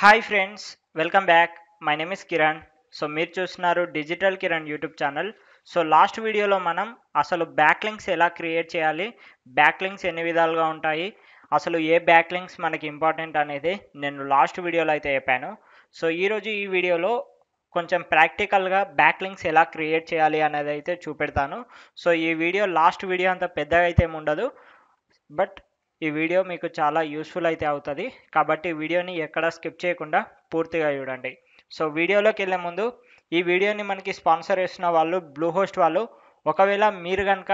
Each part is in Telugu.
hi friends welcome back my name is Kiran so మీరు చూస్తున్నారు digital Kiran YouTube channel so last వీడియోలో మనం అసలు బ్యాక్లింగ్స్ ఎలా క్రియేట్ చేయాలి బ్యాక్లింగ్స్ ఎన్ని విధాలుగా ఉంటాయి అసలు ఏ బ్యాక్లింగ్స్ మనకి ఇంపార్టెంట్ అనేది నేను లాస్ట్ వీడియోలో అయితే చెప్పాను సో ఈరోజు ఈ వీడియోలో కొంచెం ప్రాక్టికల్గా బ్యాక్లింగ్స్ ఎలా క్రియేట్ చేయాలి అనేది అయితే చూపెడతాను సో ఈ వీడియో లాస్ట్ వీడియో అంత పెద్దగా అయితే ఏమి ఉండదు బట్ ఈ వీడియో మీకు చాలా యూస్ఫుల్ అయితే అవుతుంది కాబట్టి వీడియోని ఎక్కడ స్కిప్ చేయకుండా పూర్తిగా చూడండి సో వీడియోలోకి వెళ్ళే ముందు ఈ వీడియోని మనకి స్పాన్సర్ చేసిన వాళ్ళు బ్లూ హోస్ట్ వాళ్ళు ఒకవేళ మీరు కనుక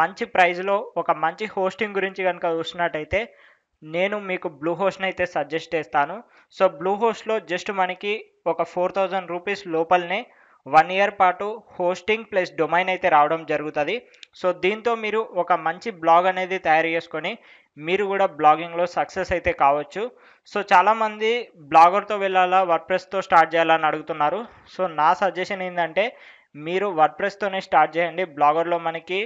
మంచి ప్రైజ్లో ఒక మంచి హోస్టింగ్ గురించి కనుక చూసినట్టయితే నేను మీకు బ్లూ హోస్ట్ని అయితే సజెస్ట్ చేస్తాను సో బ్లూ హోస్ట్లో జస్ట్ మనకి ఒక ఫోర్ థౌజండ్ రూపీస్ లోపలనే వన్ ఇయర్ పాటు హోస్టింగ్ ప్లస్ డొమైన్ అయితే రావడం జరుగుతుంది సో దీంతో మీరు ఒక మంచి బ్లాగ్ అనేది తయారు చేసుకొని మీరు కూడా బ్లాగింగ్లో సక్సెస్ అయితే కావచ్చు సో చాలామంది బ్లాగర్తో వెళ్ళాలా వర్డ్ప్రెస్తో స్టార్ట్ చేయాలని అడుగుతున్నారు సో నా సజెషన్ ఏంటంటే మీరు వర్డ్ప్రెస్తోనే స్టార్ట్ చేయండి బ్లాగర్లో మనకి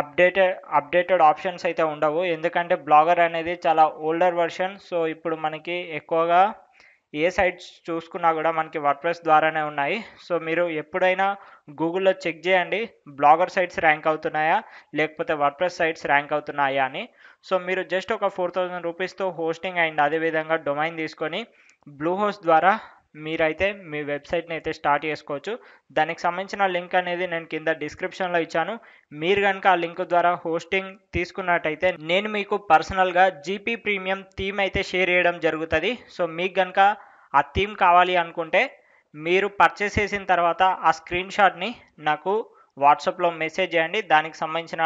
అప్డేటెడ్ అప్డేటెడ్ ఆప్షన్స్ అయితే ఉండవు ఎందుకంటే బ్లాగర్ అనేది చాలా ఓల్డర్ వర్షన్ సో ఇప్పుడు మనకి ఎక్కువగా ఏ సైట్స్ చూసుకున్నా కూడా మనకి వర్డ్ప్రెస్ ద్వారానే ఉన్నాయి సో మీరు ఎప్పుడైనా గూగుల్లో చెక్ చేయండి బ్లాగర్ సైట్స్ ర్యాంక్ అవుతున్నాయా లేకపోతే వర్డ్ప్రెస్ సైట్స్ ర్యాంక్ అవుతున్నాయా అని సో మీరు జస్ట్ ఒక ఫోర్ థౌజండ్ రూపీస్తో హోస్టింగ్ అండ్ అదేవిధంగా డొమైన్ తీసుకొని బ్లూ హోస్ట్ ద్వారా మీరైతే మీ వెబ్సైట్ని అయితే స్టార్ట్ చేసుకోవచ్చు దానికి సంబంధించిన లింక్ అనేది నేను కింద డిస్క్రిప్షన్లో ఇచ్చాను మీరు కనుక ఆ లింక్ ద్వారా హోస్టింగ్ తీసుకున్నట్టయితే నేను మీకు పర్సనల్గా జీపీ ప్రీమియం థీమ్ అయితే షేర్ చేయడం జరుగుతుంది సో మీకు కనుక ఆ థీమ్ కావాలి అనుకుంటే మీరు పర్చేస్ చేసిన తర్వాత ఆ స్క్రీన్ షాట్ని నాకు వాట్సాప్లో మెసేజ్ చేయండి దానికి సంబంధించిన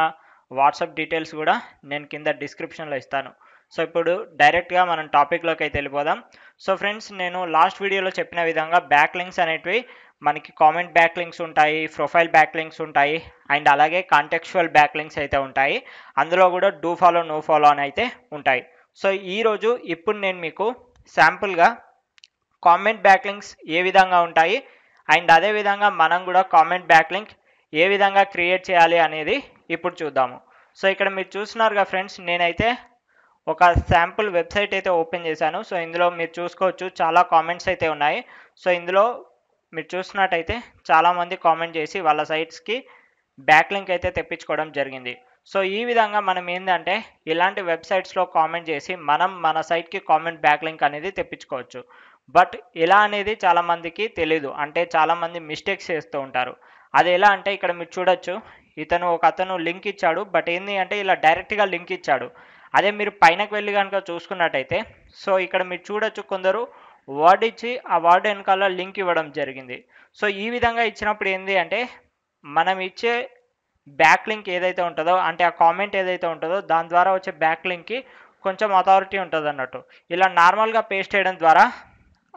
వాట్సాప్ డీటెయిల్స్ కూడా నేను కింద డిస్క్రిప్షన్లో ఇస్తాను సో ఇప్పుడు డైరెక్ట్గా మనం టాపిక్లోకి అయితే వెళ్ళిపోదాం సో ఫ్రెండ్స్ నేను లాస్ట్ వీడియోలో చెప్పిన విధంగా బ్యాక్ లింక్స్ అనేటివి మనకి కామెంట్ బ్యాక్ లింక్స్ ఉంటాయి ప్రొఫైల్ బ్యాక్ లింక్స్ ఉంటాయి అండ్ అలాగే కాంటెక్చువల్ బ్యాక్ లింక్స్ అయితే ఉంటాయి అందులో కూడా డూ ఫాలో నో ఫాలో అని అయితే ఉంటాయి సో ఈరోజు ఇప్పుడు నేను మీకు శాంపుల్గా కామెంట్ బ్యాక్ లింక్స్ ఏ విధంగా ఉంటాయి అండ్ అదేవిధంగా మనం కూడా కామెంట్ బ్యాక్ లింక్ ఏ విధంగా క్రియేట్ చేయాలి అనేది ఇప్పుడు చూద్దాము సో ఇక్కడ మీరు చూస్తున్నారుగా ఫ్రెండ్స్ నేనైతే ఒక శాంపుల్ వెబ్సైట్ అయితే ఓపెన్ చేశాను సో ఇందులో మీరు చూసుకోవచ్చు చాలా కామెంట్స్ అయితే ఉన్నాయి సో ఇందులో మీరు చూసినట్టయితే చాలామంది కామెంట్ చేసి వాళ్ళ సైట్స్కి బ్యాక్ లింక్ అయితే తెప్పించుకోవడం జరిగింది సో ఈ విధంగా మనం ఏంటంటే ఇలాంటి వెబ్సైట్స్లో కామెంట్ చేసి మనం మన సైట్కి కామెంట్ బ్యాక్ లింక్ అనేది తెప్పించుకోవచ్చు బట్ ఎలా అనేది చాలామందికి తెలీదు అంటే చాలామంది మిస్టేక్స్ చేస్తూ ఉంటారు అది ఎలా అంటే ఇక్కడ మీరు చూడొచ్చు ఇతను ఒక అతను లింక్ ఇచ్చాడు బట్ ఏంటి అంటే ఇలా డైరెక్ట్గా లింక్ ఇచ్చాడు అదే మీరు పైనకు వెళ్ళి కనుక చూసుకున్నట్టయితే సో ఇక్కడ మీరు చూడొచ్చు కొందరు వర్డ్ ఇచ్చి ఆ వర్డ్ వెనకాల లింక్ ఇవ్వడం జరిగింది సో ఈ విధంగా ఇచ్చినప్పుడు ఏంటి అంటే మనం ఇచ్చే బ్యాక్ లింక్ ఏదైతే ఉంటుందో అంటే ఆ కామెంట్ ఏదైతే ఉంటుందో దాని ద్వారా వచ్చే బ్యాక్ లింక్కి కొంచెం అథారిటీ ఉంటుంది అన్నట్టు ఇలా నార్మల్గా పేస్ట్ చేయడం ద్వారా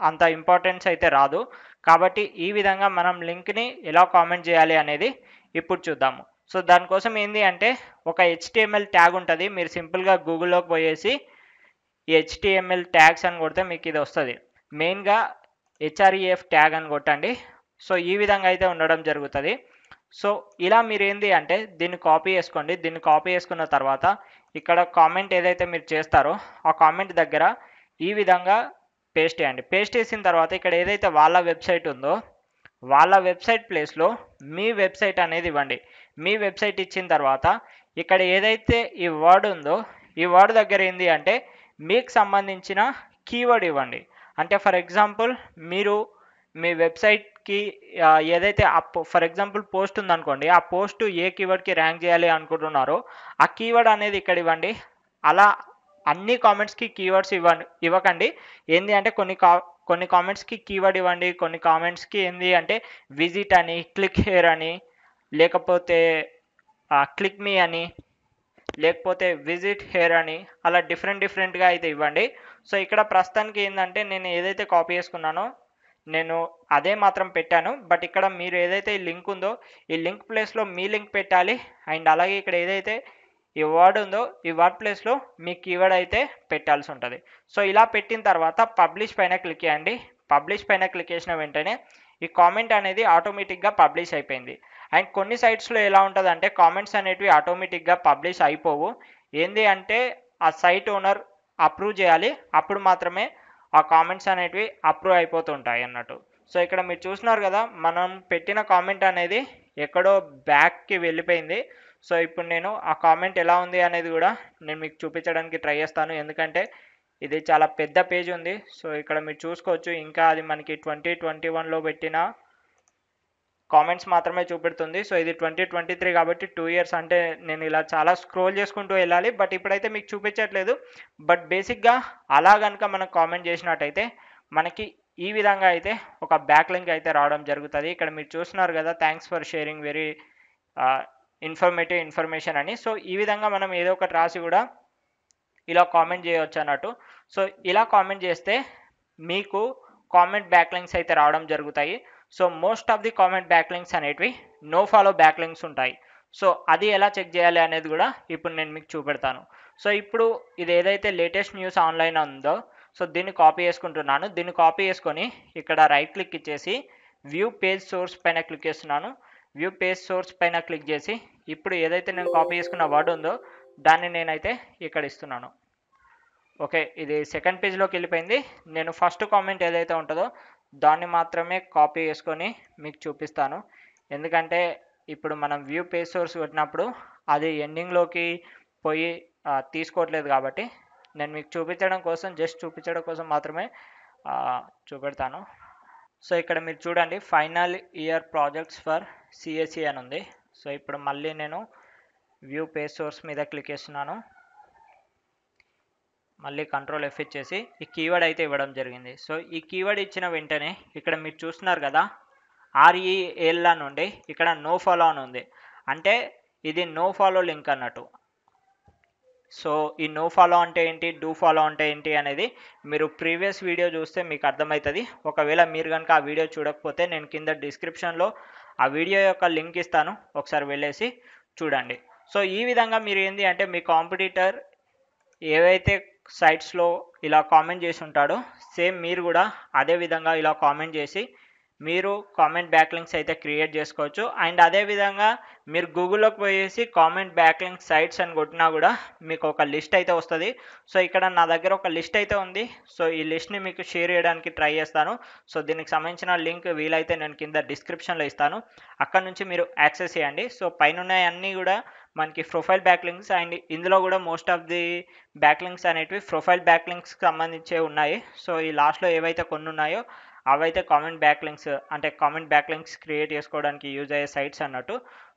అంత ఇంపార్టెన్స్ అయితే రాదు కాబట్టి ఈ విధంగా మనం లింక్ని ఎలా కామెంట్ చేయాలి అనేది ఇప్పుడు చూద్దాము సో దానికోసం ఏంది అంటే ఒక హెచ్టిఎంఎల్ ట్యాగ్ ఉంటుంది మీరు సింపుల్గా గూగుల్లోకి పోయేసి హెచ్టిఎంఎల్ ట్యాగ్స్ అని కొడితే మీకు ఇది వస్తుంది మెయిన్గా హెచ్ఆర్ఈఎఫ్ ట్యాగ్ e అని కొట్టండి సో ఈ విధంగా అయితే ఉండడం జరుగుతుంది సో ఇలా మీరు ఏంది అంటే దీన్ని కాపీ చేసుకోండి దీన్ని కాపీ చేసుకున్న తర్వాత ఇక్కడ కామెంట్ ఏదైతే మీరు చేస్తారో ఆ కామెంట్ దగ్గర ఈ విధంగా పేస్ట్ చేయండి పేస్ట్ చేసిన తర్వాత ఇక్కడ ఏదైతే వాళ్ళ వెబ్సైట్ ఉందో వాళ్ళ వెబ్సైట్ ప్లేస్లో మీ వెబ్సైట్ అనేది ఇవ్వండి మీ వెబ్సైట్ ఇచ్చిన తర్వాత ఇక్కడ ఏదైతే ఈ వర్డ్ ఉందో ఈ వర్డ్ దగ్గర ఏంది అంటే మీకు సంబంధించిన కీవర్డ్ ఇవ్వండి అంటే ఫర్ ఎగ్జాంపుల్ మీరు మీ వెబ్సైట్కి ఏదైతే ఆ ఫర్ ఎగ్జాంపుల్ పోస్ట్ ఉందనుకోండి ఆ పోస్ట్ ఏ కీవర్డ్కి ర్యాంక్ చేయాలి అనుకుంటున్నారో ఆ కీవర్డ్ అనేది ఇక్కడ ఇవ్వండి అలా అన్ని కామెంట్స్కి కీవర్డ్స్ ఇవ్వండి ఇవ్వకండి ఏంది అంటే కొన్ని కా కొన్ని కామెంట్స్కి కీవర్డ్ ఇవ్వండి కొన్ని కామెంట్స్కి ఏంది అంటే విజిట్ అని క్లిక్ హేర్ అని లేకపోతే క్లిక్ మీ అని లేకపోతే విజిట్ హేర్ అని అలా డిఫరెంట్ డిఫరెంట్గా అయితే ఇవ్వండి సో ఇక్కడ ప్రస్తుతానికి ఏంటంటే నేను ఏదైతే కాపీ చేసుకున్నానో నేను అదే మాత్రం పెట్టాను బట్ ఇక్కడ మీరు ఏదైతే లింక్ ఉందో ఈ లింక్ ప్లేస్లో మీ లింక్ పెట్టాలి అండ్ అలాగే ఇక్కడ ఏదైతే ఈ వర్డ్ ఉందో ఈ వర్డ్ ప్లేస్లో మీ కీవర్డ్ అయితే పెట్టాల్సి ఉంటుంది సో ఇలా పెట్టిన తర్వాత పబ్లిష్ పైన క్లిక్ చేయండి పబ్లిష్ పైన క్లిక్ చేసిన వెంటనే ఈ కామెంట్ అనేది ఆటోమేటిక్గా పబ్లిష్ అయిపోయింది అండ్ కొన్ని సైట్స్లో ఎలా అంటే కామెంట్స్ అనేటివి ఆటోమేటిక్గా పబ్లిష్ అయిపోవు ఏంది అంటే ఆ సైట్ ఓనర్ అప్రూవ్ చేయాలి అప్పుడు మాత్రమే ఆ కామెంట్స్ అనేటివి అప్రూవ్ అయిపోతుంటాయి అన్నట్టు సో ఇక్కడ మీరు చూస్తున్నారు కదా మనం పెట్టిన కామెంట్ అనేది ఎక్కడో బ్యాక్కి వెళ్ళిపోయింది సో ఇప్పుడు నేను ఆ కామెంట్ ఎలా ఉంది అనేది కూడా నేను మీకు చూపించడానికి ట్రై చేస్తాను ఎందుకంటే ఇది చాలా పెద్ద పేజ్ ఉంది సో ఇక్కడ మీరు చూసుకోవచ్చు ఇంకా అది మనకి ట్వంటీ ట్వంటీ వన్లో పెట్టిన కామెంట్స్ మాత్రమే చూపెడుతుంది సో ఇది ట్వంటీ ట్వంటీ త్రీ కాబట్టి టూ ఇయర్స్ అంటే నేను ఇలా చాలా స్క్రోల్ చేసుకుంటూ వెళ్ళాలి బట్ ఇప్పుడైతే మీకు చూపించట్లేదు బట్ బేసిక్గా అలా కనుక మనం కామెంట్ చేసినట్టయితే మనకి ఈ విధంగా అయితే ఒక బ్యాక్ లింక్ అయితే రావడం జరుగుతుంది ఇక్కడ మీరు చూస్తున్నారు కదా thanks for sharing very informative information అని సో ఈ విధంగా మనం ఏదో ఒకటి రాసి కూడా ఇలా కామెంట్ చేయవచ్చు అన్నట్టు సో ఇలా కామెంట్ చేస్తే మీకు కామెంట్ బ్యాక్లింగ్స్ అయితే రావడం జరుగుతాయి so most of the comment backlinks అనేటివి నో ఫాలో బ్యాక్లింగ్స్ ఉంటాయి సో అది ఎలా చెక్ చేయాలి అనేది కూడా ఇప్పుడు నేను మీకు చూపెడతాను సో ఇప్పుడు ఇది ఏదైతే లేటెస్ట్ న్యూస్ ఆన్లైన్ ఉందో సో దీన్ని కాపీ చేసుకుంటున్నాను దీన్ని కాపీ చేసుకొని ఇక్కడ రైట్ క్లిక్ ఇచ్చేసి వ్యూ పేజ్ సోర్స్ పైన క్లిక్ చేస్తున్నాను వ్యూ పేజ్ సోర్స్ పైన క్లిక్ చేసి ఇప్పుడు ఏదైతే నేను కాపీ చేసుకున్న వర్డ్ ఉందో దాన్ని నేనైతే ఇక్కడ ఇస్తున్నాను ఓకే ఇది సెకండ్ పేజ్లోకి వెళ్ళిపోయింది నేను ఫస్ట్ కామెంట్ ఏదైతే ఉంటుందో దాన్ని మాత్రమే కాపీ చేసుకొని మీకు చూపిస్తాను ఎందుకంటే ఇప్పుడు మనం వ్యూ పేజ్ సోర్స్ పెట్టినప్పుడు అది ఎండింగ్లోకి పోయి తీసుకోవట్లేదు కాబట్టి నేను మీకు చూపించడం కోసం జస్ట్ చూపించడం కోసం మాత్రమే చూపెడతాను సో ఇక్కడ మీరు చూడండి final year projects for CSC అని ఉంది సో ఇప్పుడు మళ్ళీ నేను వ్యూ పే సోర్స్ మీద క్లిక్ చేస్తున్నాను మళ్ళీ కంట్రోల్ ఎఫ్ ఇచ్చేసి ఈ కీవర్డ్ అయితే ఇవ్వడం జరిగింది సో ఈ కీవర్డ్ ఇచ్చిన వెంటనే ఇక్కడ మీరు చూస్తున్నారు కదా ఆర్ఈఎల్ e అని ఉండి ఇక్కడ నో ఫాలో అని ఉంది అంటే ఇది నో ఫాలో లింక్ అన్నట్టు సో ఈ నో ఫాలో అంటే ఏంటి డూ ఫాలో అంటే ఏంటి అనేది మీరు ప్రీవియస్ వీడియో చూస్తే మీకు అర్థమవుతుంది ఒకవేళ మీరు కనుక ఆ వీడియో చూడకపోతే నేను కింద డిస్క్రిప్షన్లో ఆ వీడియో యొక్క లింక్ ఇస్తాను ఒకసారి వెళ్ళేసి చూడండి సో ఈ విధంగా మీరు ఏంటి అంటే మీ కాంపిటీటర్ ఏవైతే సైట్స్లో ఇలా కామెంట్ చేసి ఉంటాడో సేమ్ మీరు కూడా అదే విధంగా ఇలా కామెంట్ చేసి మీరు కామెంట్ బ్యాక్లింగ్స్ అయితే క్రియేట్ చేసుకోవచ్చు అండ్ అదేవిధంగా మీరు గూగుల్లోకి పోయేసి కామెంట్ లింక్ సైట్స్ అని కొట్టినా కూడా మీకు ఒక లిస్ట్ అయితే వస్తుంది సో ఇక్కడ నా దగ్గర ఒక లిస్ట్ అయితే ఉంది సో ఈ లిస్ట్ని మీకు షేర్ చేయడానికి ట్రై చేస్తాను సో దీనికి సంబంధించిన లింక్ వీలైతే నేను కింద డిస్క్రిప్షన్లో ఇస్తాను అక్కడ నుంచి మీరు యాక్సెస్ చేయండి సో పైన అన్నీ కూడా మనకి ప్రొఫైల్ బ్యాక్లింగ్స్ అండ్ ఇందులో కూడా మోస్ట్ ఆఫ్ ది బ్యాక్లింగ్స్ అనేటివి ప్రొఫైల్ లింక్స్కి సంబంధించే ఉన్నాయి సో ఈ లాస్ట్లో ఏవైతే కొన్ని ఉన్నాయో అవైతే కామెంట్ బ్యాక్ లింక్స్ అంటే కామెంట్ బ్యాక్ లింక్స్ క్రియేట్ చేసుకోవడానికి యూజ్ అయ్యే సైట్స్ అన్నట్టు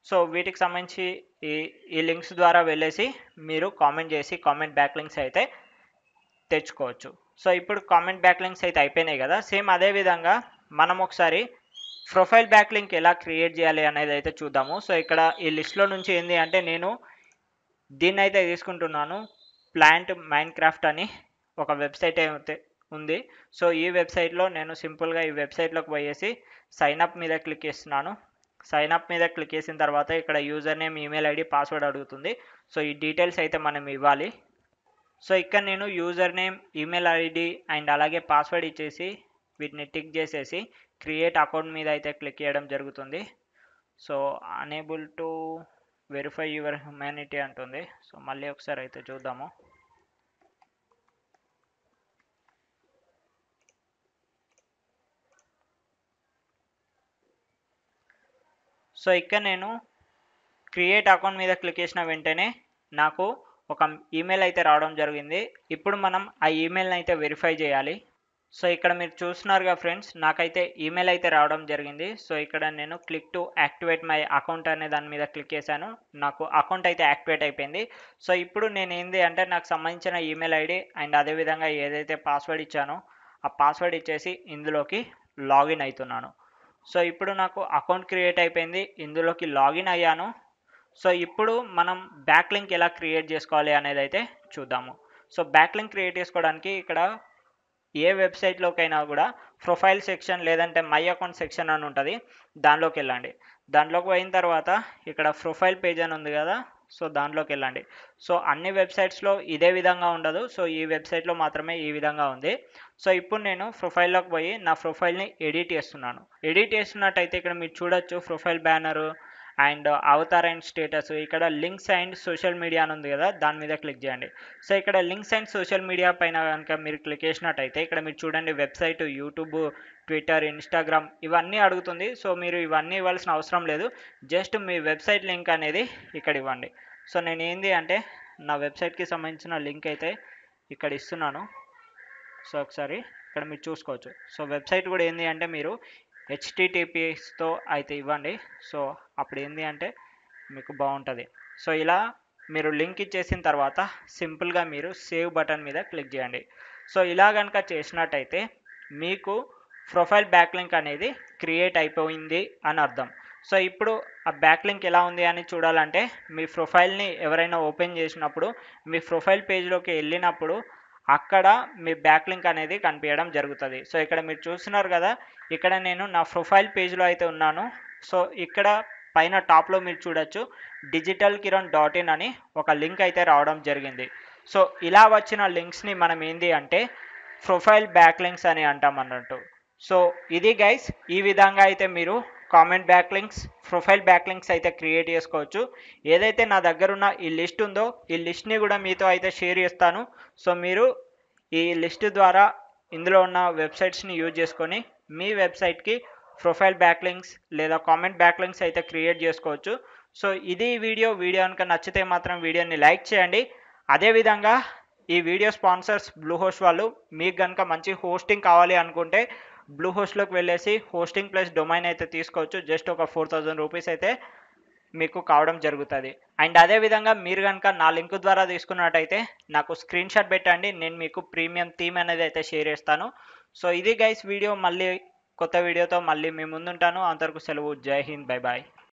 సో వీటికి సంబంధించి ఈ ఈ లింక్స్ ద్వారా వెళ్ళేసి మీరు కామెంట్ చేసి కామెంట్ బ్యాక్ లింక్స్ అయితే తెచ్చుకోవచ్చు సో ఇప్పుడు కామెంట్ బ్యాక్ లింక్స్ అయితే అయిపోయినాయి కదా సేమ్ అదే విధంగా మనం ఒకసారి ప్రొఫైల్ బ్యాక్ లింక్ ఎలా క్రియేట్ చేయాలి అనేది అయితే చూద్దాము సో ఇక్కడ ఈ లిస్ట్లో నుంచి ఏంది అంటే నేను దీన్ని అయితే తీసుకుంటున్నాను ప్లాంట్ మైండ్ క్రాఫ్ట్ అని ఒక వెబ్సైట్ అయితే ఉంది సో ఈ వెబ్సైట్లో నేను సింపుల్గా ఈ వెబ్సైట్లోకి పోయేసి సైనప్ మీద క్లిక్ చేస్తున్నాను సైనప్ మీద క్లిక్ చేసిన తర్వాత ఇక్కడ user name email ID password అడుగుతుంది సో ఈ డీటెయిల్స్ అయితే మనం ఇవ్వాలి సో ఇక్కడ నేను user name email ID and అలాగే పాస్వర్డ్ ఇచ్చేసి వీటిని టిక్ చేసేసి క్రియేట్ అకౌంట్ మీద అయితే క్లిక్ చేయడం జరుగుతుంది so unable to verify your humanity అంటుంది సో మళ్ళీ ఒకసారి అయితే చూద్దాము సో ఇక్కడ నేను క్రియేట్ అకౌంట్ మీద క్లిక్ చేసిన వెంటనే నాకు ఒక ఈమెయిల్ అయితే రావడం జరిగింది ఇప్పుడు మనం ఆ ఈమెయిల్ని అయితే వెరిఫై చేయాలి సో ఇక్కడ మీరు చూస్తున్నారుగా ఫ్రెండ్స్ నాకైతే ఈమెయిల్ అయితే రావడం జరిగింది సో ఇక్కడ నేను click to activate my account అనే దాని మీద క్లిక్ చేశాను నాకు అకౌంట్ అయితే యాక్టివేట్ అయిపోయింది సో ఇప్పుడు నేను ఏంది అంటే నాకు సంబంధించిన ఈమెయిల్ ఐడి అండ్ అదేవిధంగా ఏదైతే పాస్వర్డ్ ఇచ్చానో ఆ పాస్వర్డ్ ఇచ్చేసి ఇందులోకి లాగిన్ అవుతున్నాను సో ఇప్పుడు నాకు అకౌంట్ క్రియేట్ అయిపోయింది ఇందులోకి లాగిన్ అయ్యాను సో ఇప్పుడు మనం బ్యాక్ లింక్ ఎలా క్రియేట్ చేసుకోవాలి అనేది అయితే చూద్దాము సో బ్యాక్ లింక్ క్రియేట్ చేసుకోవడానికి ఇక్కడ ఏ వెబ్సైట్లోకైనా కూడా ప్రొఫైల్ సెక్షన్ లేదంటే మై అకౌంట్ సెక్షన్ అని ఉంటుంది దానిలోకి వెళ్ళండి దానిలోకి పోయిన తర్వాత ఇక్కడ ప్రొఫైల్ పేజ్ అని ఉంది కదా సో దాంట్లోకి వెళ్ళండి సో అన్ని వెబ్సైట్స్లో ఇదే విధంగా ఉండదు సో ఈ వెబ్సైట్లో మాత్రమే ఈ విధంగా ఉంది సో ఇప్పుడు నేను ప్రొఫైల్లోకి పోయి నా ప్రొఫైల్ని ఎడిట్ చేస్తున్నాను ఎడిట్ చేస్తున్నట్టయితే ఇక్కడ మీరు చూడొచ్చు profile banner and avatar and status ఇక్కడ లింక్స్ అండ్ సోషల్ మీడియా అని ఉంది కదా దాని మీద క్లిక్ చేయండి సో ఇక్కడ లింక్స్ అండ్ సోషల్ మీడియా పైన కనుక మీరు క్లిక్ చేసినట్టయితే ఇక్కడ మీరు చూడండి వెబ్సైట్ యూట్యూబ్ ట్విట్టర్ ఇన్స్టాగ్రామ్ ఇవన్నీ అడుగుతుంది సో మీరు ఇవన్నీ ఇవ్వాల్సిన అవసరం లేదు జస్ట్ మీ వెబ్సైట్ లింక్ అనేది ఇక్కడ ఇవ్వండి సో నేను ఏంది అంటే నా వెబ్సైట్కి సంబంధించిన లింక్ అయితే ఇక్కడ ఇస్తున్నాను సో ఒకసారి ఇక్కడ మీరు చూసుకోవచ్చు సో వెబ్సైట్ కూడా ఏంది అంటే మీరు హెచ్టీటీపీస్తో అయితే ఇవ్వండి సో అప్పుడు ఏంది అంటే మీకు బాగుంటుంది సో ఇలా మీరు లింక్ ఇచ్చేసిన తర్వాత సింపుల్గా మీరు సేవ్ బటన్ మీద క్లిక్ చేయండి సో ఇలా కనుక చేసినట్టయితే మీకు ప్రొఫైల్ బ్యాక్ లింక్ అనేది క్రియేట్ అయిపోయింది అని అర్థం సో ఇప్పుడు ఆ బ్యాక్ లింక్ ఎలా ఉంది అని చూడాలంటే మీ ప్రొఫైల్ని ఎవరైనా ఓపెన్ చేసినప్పుడు మీ ప్రొఫైల్ పేజ్లోకి వెళ్ళినప్పుడు అక్కడ మీ బ్యాక్ లింక్ అనేది కనిపించడం జరుగుతుంది సో ఇక్కడ మీరు చూస్తున్నారు కదా ఇక్కడ నేను నా ప్రొఫైల్ పేజ్లో అయితే ఉన్నాను సో ఇక్కడ పైన టాప్లో మీరు చూడొచ్చు డిజిటల్ కిరణ్ డాట్ ఇన్ అని ఒక లింక్ అయితే రావడం జరిగింది సో ఇలా వచ్చిన లింక్స్ని మనం ఏంది అంటే ప్రొఫైల్ బ్యాక్ లింక్స్ అని అంటాం అన్నట్టు సో ఇది గైస్ ఈ విధంగా అయితే మీరు comment back links profile back links అయితే క్రియేట్ చేసుకోవచ్చు ఏదైతే నా దగ్గర ఉన్న ఈ లిస్ట్ ఉందో ఈ లిస్ట్ని కూడా మీతో అయితే షేర్ చేస్తాను సో మీరు ఈ లిస్ట్ ద్వారా ఇందులో ఉన్న వెబ్సైట్స్ని యూజ్ చేసుకొని మీ వెబ్సైట్కి ప్రొఫైల్ బ్యాక్ లింక్స్ లేదా కామెంట్ బ్యాక్ లింక్స్ అయితే క్రియేట్ చేసుకోవచ్చు సో ఇది వీడియో వీడియో కనుక నచ్చితే మాత్రం వీడియోని లైక్ చేయండి అదేవిధంగా ఈ వీడియో స్పాన్సర్స్ బ్లూ హోస్ట్ వాళ్ళు మీకు కనుక మంచి హోస్టింగ్ కావాలి అనుకుంటే బ్లూ హోస్ట్లోకి వెళ్ళేసి హోస్టింగ్ ప్లస్ డొమైన్ అయితే తీసుకోవచ్చు జస్ట్ ఒక ఫోర్ థౌజండ్ రూపీస్ అయితే మీకు కావడం జరుగుతుంది అండ్ అదేవిధంగా మీరు కనుక నా లింక్ ద్వారా తీసుకున్నట్టయితే నాకు స్క్రీన్ షాట్ పెట్టండి నేను మీకు ప్రీమియం థీమ్ అనేది అయితే షేర్ చేస్తాను సో ఇది గైస్ వీడియో మళ్ళీ కొత్త వీడియోతో మళ్ళీ మీ ముందుంటాను అంతవరకు సెలవు జై హింద్ బై బాయ్